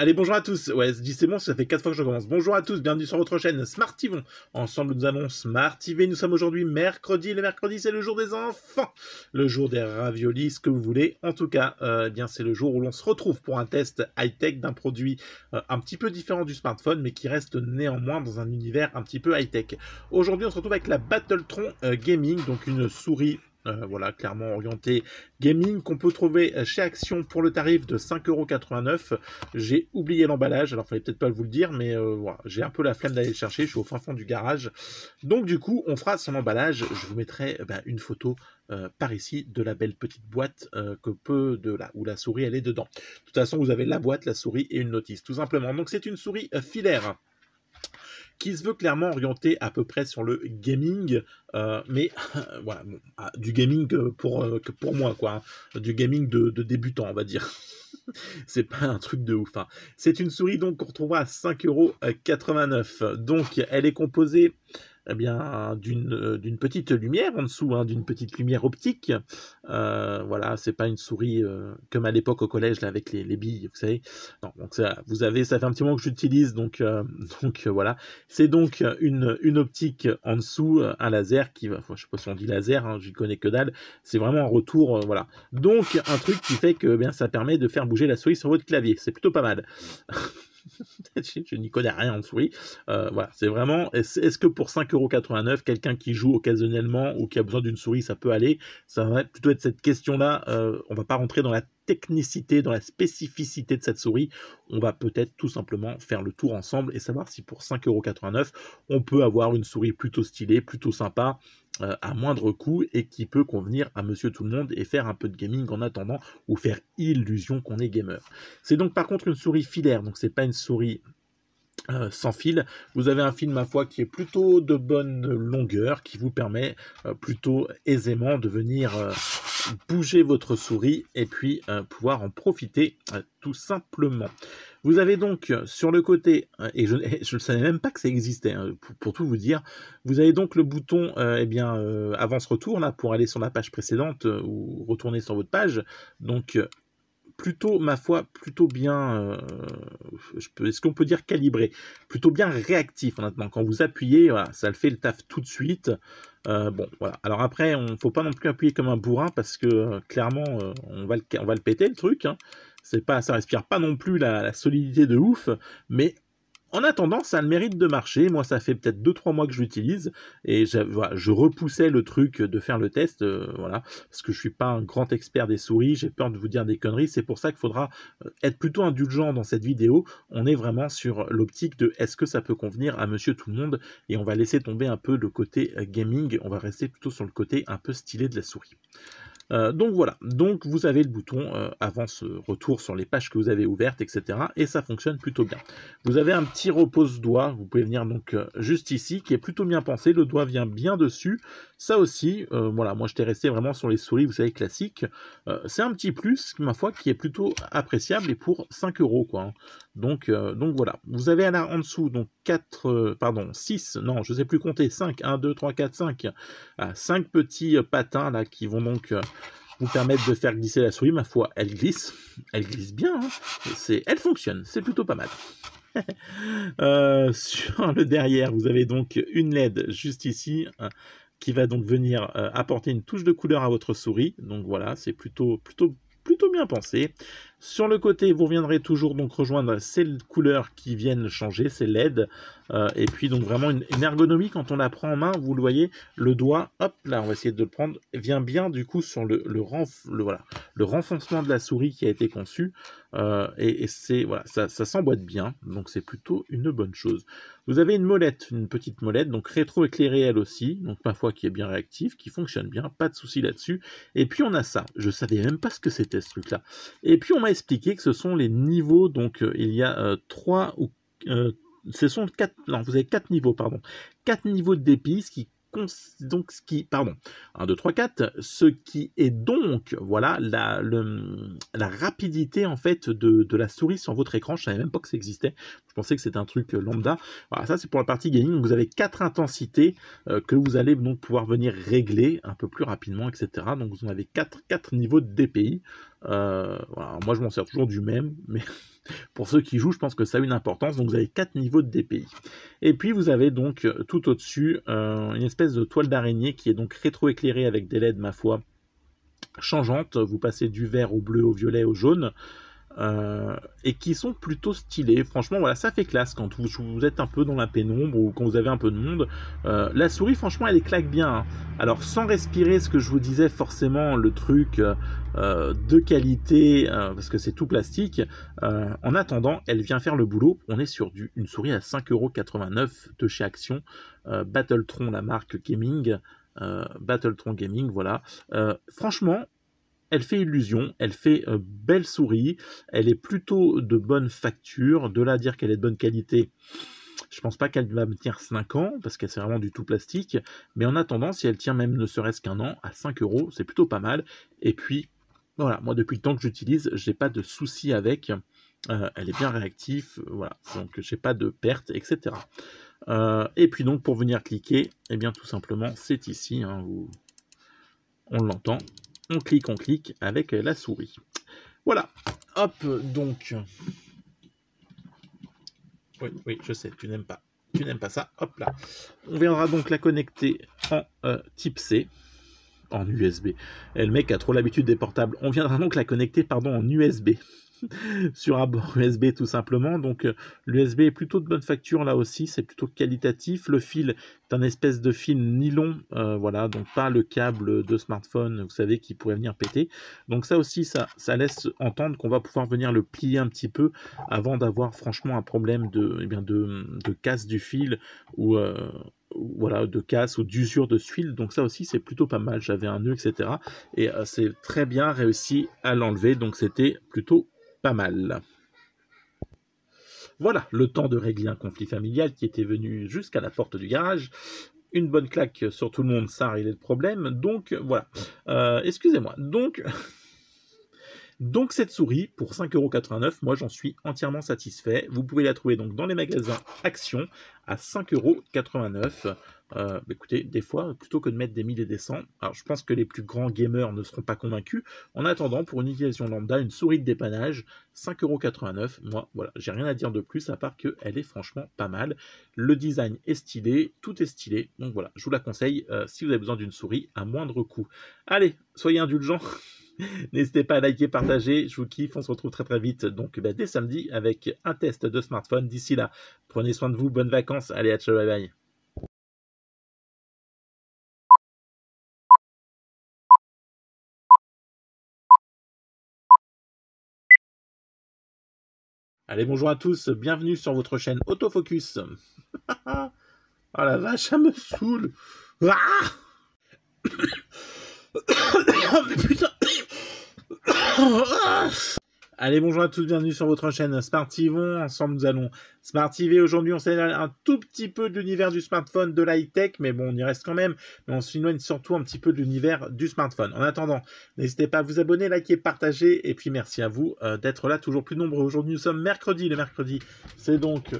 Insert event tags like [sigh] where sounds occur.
Allez, bonjour à tous. Ouais, dis c'est bon, ça fait 4 fois que je commence. Bonjour à tous, bienvenue sur votre chaîne Smart Ensemble, nous allons Smart Nous sommes aujourd'hui mercredi. Le mercredi, c'est le jour des enfants. Le jour des raviolis, ce que vous voulez. En tout cas, euh, eh bien c'est le jour où l'on se retrouve pour un test high-tech d'un produit euh, un petit peu différent du smartphone, mais qui reste néanmoins dans un univers un petit peu high-tech. Aujourd'hui, on se retrouve avec la Battletron euh, Gaming, donc une souris euh, voilà, clairement orienté gaming qu'on peut trouver euh, chez Action pour le tarif de 5,89€. J'ai oublié l'emballage, alors fallait peut-être pas vous le dire, mais euh, voilà, j'ai un peu la flemme d'aller le chercher, je suis au fin fond du garage. Donc du coup, on fera son emballage, je vous mettrai bah, une photo par ici de la belle petite boîte que peu de là où la souris elle est dedans. De toute façon, vous avez la boîte, la souris et une notice tout simplement. Donc c'est une souris filaire qui se veut clairement orienté à peu près sur le gaming, euh, mais [laughs] voilà, ah, du gaming pour, euh, pour moi, quoi, hein. du gaming de, débutant, on va dire. [laughs] c'est pas un truc de ouf. Hein. C'est une souris donc qu'on retrouvera à 5,89€. Donc elle est composée eh bien, euh, d'une petite lumière en dessous, hein, d'une petite lumière optique. Euh, voilà, c'est pas une souris euh, comme à l'époque au collège là, avec les, les, billes, vous savez. donc ça, vous avez, ça fait un petit moment que j'utilise, donc [laughs] donc voilà. C'est donc une, une optique en dessous, un laser qui, va, je sais pas si on dit laser, hein, j'y connais que dalle. C'est vraiment un retour, voilà. Donc un truc qui fait que eh bien ça permet de faire bouger la souris sur votre clavier. C'est plutôt pas mal. [laughs] [laughs] je, n'y connais rien en souris. Euh, voilà, c'est vraiment. Est-ce que pour 5,89€, quelqu'un qui joue occasionnellement ou qui a besoin d'une souris, ça peut aller Ça va plutôt être cette question-là. On euh, on va pas rentrer dans la technicité, dans la spécificité de cette souris. On va peut-être tout simplement faire le tour ensemble et savoir si pour 5,89€, on peut avoir une souris plutôt stylée, plutôt sympa euh, à moindre coût et qui peut convenir à monsieur tout le monde et faire un peu de gaming en attendant ou faire illusion qu'on est gamer. C'est donc par contre une souris filaire, donc c'est pas une souris euh, sans fil. Vous avez un fil, ma foi, qui est plutôt de bonne longueur, qui vous permet euh, plutôt aisément de venir bouger votre souris et puis euh, pouvoir en profiter euh, tout simplement. Vous avez donc sur le côté, euh, et je ne savais même pas que ça existait, hein, pour, tout vous dire, vous avez donc le bouton et eh bien avance-retour là pour aller sur la page précédente ou retourner sur votre page. Donc plutôt, ma foi, plutôt bien, euh, je est-ce qu'on peut dire calibré Plutôt bien réactif, honnêtement. Quand vous appuyez, ça le fait le taf tout de suite. Euh, bon, voilà. Alors après, on faut pas non plus appuyer comme un bourrin parce que euh, clairement, on, va le, on va le péter le truc. Hein. C'est pas, ça respire pas non plus la, la solidité de ouf, mais en attendant, ça a le mérite de marcher. Moi, ça fait peut-être 2-3 mois que je l'utilise et je, repoussais le truc de faire le test, euh, voilà, parce que je ne suis pas un grand expert des souris. J'ai peur de vous dire des conneries. C'est pour ça qu'il faudra euh, être plutôt indulgent dans cette vidéo. On est vraiment sur l'optique de est-ce que ça peut convenir à Monsieur Tout le Monde et on va laisser tomber un peu le côté euh, gaming. On va rester plutôt sur le côté un peu stylé de la souris. Euh, donc voilà, donc vous avez le bouton euh, avant ce euh, retour sur les pages que vous avez ouvertes, etc. Et ça fonctionne plutôt bien. Vous avez un petit repose-doigt, vous pouvez venir donc juste ici, qui est plutôt bien pensé, le doigt vient bien dessus. Ça aussi, voilà, moi j'étais resté vraiment sur les souris, vous savez, classiques. c'est un petit plus, ma foi, qui est plutôt appréciable et pour 5 euros, quoi. Hein. Donc, donc voilà, vous avez en dessous, donc 4, pardon, 6, non, je ne sais plus compter, 5, 1, 2, 3, 4, 5, 5 petits patins là qui vont donc vous permettre de faire glisser la souris, ma foi, elle glisse, elle glisse bien, hein. c'est, elle fonctionne, c'est plutôt pas mal. [laughs] Euh, sur le derrière, vous avez donc une LED juste ici hein, qui va donc venir euh, apporter une touche de couleur à votre souris. Donc voilà, c'est plutôt, plutôt, plutôt bien pensé. Sur le côté, vous reviendrez toujours donc rejoindre ces couleurs qui viennent changer, ces LED. Euh, et puis donc vraiment une, ergonomie, quand on la prend en main, vous le voyez, le doigt, hop là, on va essayer de le prendre, vient bien du coup sur le, le, voilà, le renfoncement de la souris qui a été conçu. Euh, et, c'est voilà, ça, ça s'emboîte bien, donc c'est plutôt une bonne chose. Vous avez une molette, une petite molette, donc rétro-éclairée elle aussi, donc ma foi qui est bien réactive, qui fonctionne bien, pas de souci là-dessus. Et puis on a ça, je savais même pas ce que c'était ce truc-là. Et puis on expliquer que ce sont les niveaux, donc euh, il y a euh, trois ou euh, ce sont quatre, non, vous avez quatre niveaux, pardon, quatre niveaux d'épices qui donc ce qui, pardon, 1, 2, 3, 4, ce qui est donc, voilà, la, la rapidité en fait de, la souris sur votre écran. Je savais même pas que ça existait. Je pensais que c'était un truc lambda. Voilà, ça c'est pour la partie gaming. Vous avez quatre intensités que vous allez donc pouvoir venir régler un peu plus rapidement, etc. Donc vous en avez quatre, quatre niveaux de DPI. Euh, moi, je m'en sers toujours du même, mais [laughs] pour ceux qui jouent, je pense que ça a une importance. Donc, vous avez quatre niveaux de DPI. Et puis, vous avez donc euh, tout au-dessus euh, une espèce de toile d'araignée qui est donc rétroéclairée avec des LED, ma foi, changeantes. Vous passez du vert au bleu, au violet, au jaune. Euh, et qui sont plutôt stylés. Franchement, voilà, ça fait classe quand vous, êtes un peu dans la pénombre ou quand vous avez un peu de monde. Euh, la souris, franchement, elle éclaque bien. Hein. Alors, sans respirer ce que je vous disais, forcément, le truc euh, de qualité, parce que c'est tout plastique. en attendant, elle vient faire le boulot. On est sur du, une souris à 5,89€ de chez Action. Battletron, la marque gaming. Battletron Gaming, voilà. franchement, elle fait illusion, elle fait euh, belle souris, elle est plutôt de bonne facture, de là à dire qu'elle est de bonne qualité. Je pense pas qu'elle va me tenir 5 ans, parce qu'elle c'est vraiment du tout plastique, mais en attendant, si elle tient même ne serait-ce qu'un an, à 5 euros, c'est plutôt pas mal. Et puis, voilà, moi depuis le temps que j'utilise, j'ai pas de soucis avec. Euh, elle est bien réactive, voilà, donc j'ai pas de pertes, etc. Euh, et puis donc pour venir cliquer, et eh bien tout simplement c'est ici, hein, on l'entend, on clique, on clique avec la souris. Voilà. Hop, donc. Oui, oui, je sais, tu n'aimes pas. Tu n'aimes pas ça. Hop là. On viendra donc la connecter en euh, type C. En USB. elle le mec a trop l'habitude des portables. On viendra donc la connecter, pardon, en USB. [laughs] sur un bord USB tout simplement. Donc euh, l'USB est plutôt de bonne facture là aussi, c'est plutôt qualitatif. Le fil est un espèce de fil nylon, euh, voilà, donc pas le câble de smartphone, vous savez, qui pourrait venir péter. Donc ça aussi, ça, ça laisse entendre qu'on va pouvoir venir le plier un petit peu avant d'avoir franchement un problème de, eh bien de, casse du fil ou euh, voilà, de casse ou d'usure de ce fil. Donc ça aussi, c'est plutôt pas mal. J'avais un nœud, etc. Et c'est très bien réussi à l'enlever. Donc c'était plutôt pas mal. Voilà, le temps de régler un conflit familial qui était venu jusqu'à la porte du garage. Une bonne claque sur tout le monde, ça a réglé le problème. Donc voilà. Euh, excusez-moi. Donc [laughs] Donc cette souris, pour 5,89€, moi j'en suis entièrement satisfait. Vous pouvez la trouver donc dans les magasins Action à 5,89€. Euh, bah, écoutez, des fois, plutôt que de mettre des 1000 et des cents, alors je pense que les plus grands gamers ne seront pas convaincus. En attendant, pour une utilisation lambda, une souris de dépannage, 5,89€, moi, voilà, j'ai rien à dire de plus à part qu'elle est franchement pas mal. Le design est stylé, tout est stylé, donc voilà, je vous la conseille euh, si vous avez besoin d'une souris à moindre coût. Allez, soyez indulgents [laughs] [laughs] N'hésitez pas à liker, partager. Je vous kiffe. On se retrouve très très vite. Donc bah, dès samedi avec un test de smartphone. D'ici là, prenez soin de vous. Bonnes vacances. Allez, à ciao, bye bye. Allez, bonjour à tous, bienvenue sur votre chaîne Autofocus. oh [laughs] la vache, ça me saoule. Ah [coughs] [coughs] oh, putain [coughs] Allez, bonjour à tous, bienvenue sur votre chaîne Smartivon. Ensemble, nous allons Smart Aujourd'hui, on s'éloigne un tout petit peu de l'univers du smartphone, de l'high-tech, mais bon, on y reste quand même. Mais on s'éloigne surtout un petit peu de l'univers du smartphone. En attendant, n'hésitez pas à vous abonner, liker, partager. Et puis, merci à vous euh, d'être là, toujours plus nombreux. Aujourd'hui, nous sommes mercredi. Le mercredi, c'est donc